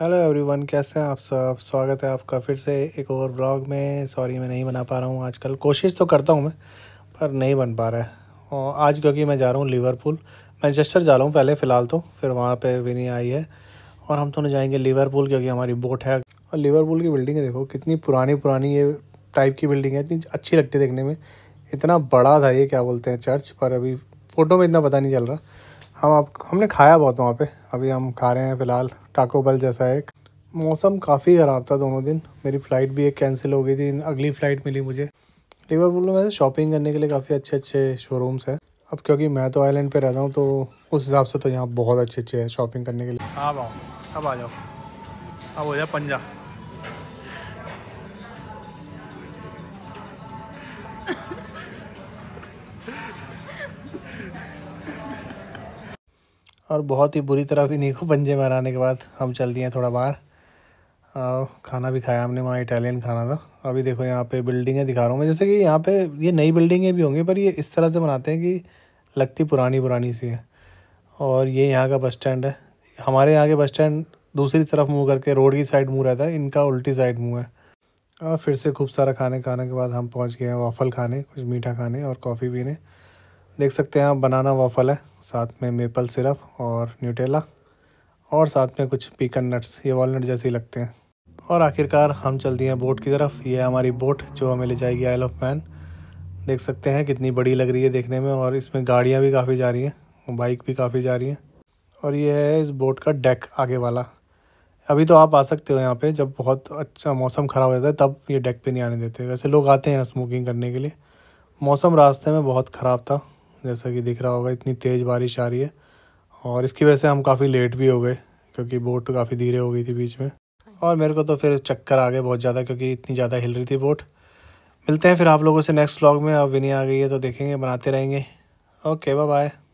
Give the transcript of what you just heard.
hello everyone कैसे हैं आप सब स्वागत है आपका फिर से एक और व्लॉग में सॉरी मैं नहीं बना पा रहा हूँ आजकल कोशिश तो करता हूँ मैं पर नहीं बन पा रहा है और आज क्योंकि मैं जा रहा हूँ लिवरपूल मैनचेस्टर जा रहा हूँ पहले फ़िलहाल तो फिर वहाँ पे विनी आई है और हम तो नहीं जाएंगे लिवरपूल क्योंकि हमारी बोट है और लिवरपूल की बिल्डिंग देखो कितनी पुरानी पुरानी ये टाइप की बिल्डिंग है इतनी अच्छी लगती है देखने में इतना बड़ा था ये क्या बोलते हैं चर्च पर अभी फ़ोटो में इतना पता नहीं चल रहा हम आप हमने खाया बहुत वहाँ पे अभी हम खा रहे हैं फ़िलहाल टाको बल जैसा एक मौसम काफ़ी ख़राब था दोनों दिन मेरी फ़्लाइट भी एक कैंसिल हो गई थी अगली फ़्लाइट मिली मुझे लिवरपूल में वैसे शॉपिंग करने के लिए काफ़ी अच्छे अच्छे शोरूम्स हैं अब क्योंकि मैं तो आइलैंड पे रहता हूँ तो उस हिसाब से तो यहाँ बहुत अच्छे अच्छे हैं शॉपिंग करने के लिए हाँ आओ अब आ जाओ अब हो जाओ पंजा और बहुत ही बुरी तरह भी को पंजे मराने के बाद हम चल दिए थोड़ा बाहर खाना भी खाया हमने वहाँ इटालियन खाना था अभी देखो यहाँ पे बिल्डिंगें दिखा रहा हूँ मैं जैसे कि यहाँ पे ये नई बिल्डिंगें भी होंगी पर ये इस तरह से बनाते हैं कि लगती पुरानी पुरानी सी है और ये यहाँ का बस स्टैंड है हमारे यहाँ के बस स्टैंड दूसरी तरफ मुँह करके रोड की साइड मुँह रहता है इनका उल्टी साइड मुँह है और फिर से खूब सारा खाने खाने के बाद हम पहुँच गए हैं वाफल खाने कुछ मीठा खाने और कॉफ़ी पीने देख सकते हैं आप बनाना वाफल है साथ में मेपल सिरप और न्यूटेला और साथ में कुछ पीकन नट्स ये वॉलनट जैसे लगते हैं और आखिरकार हम चलती हैं बोट की तरफ ये हमारी बोट जो हमें ले जाएगी आइल ऑफ मैन देख सकते हैं कितनी बड़ी लग रही है देखने में और इसमें गाड़ियाँ भी काफ़ी जा रही हैं बाइक भी काफ़ी जा रही हैं और ये है इस बोट का डेक आगे वाला अभी तो आप आ सकते हो यहाँ पे जब बहुत अच्छा मौसम ख़राब हो जाता है तब ये डेक पे नहीं आने देते वैसे लोग आते हैं स्मोकिंग करने के लिए मौसम रास्ते में बहुत ख़राब था जैसा कि दिख रहा होगा इतनी तेज़ बारिश आ रही है और इसकी वजह से हम काफ़ी लेट भी हो गए क्योंकि बोट काफ़ी धीरे हो गई थी बीच में और मेरे को तो फिर चक्कर आ गए बहुत ज़्यादा क्योंकि इतनी ज़्यादा हिल रही थी बोट मिलते हैं फिर आप लोगों से नेक्स्ट व्लॉग में अब विनी आ गई है तो देखेंगे बनाते रहेंगे ओके बाय बाय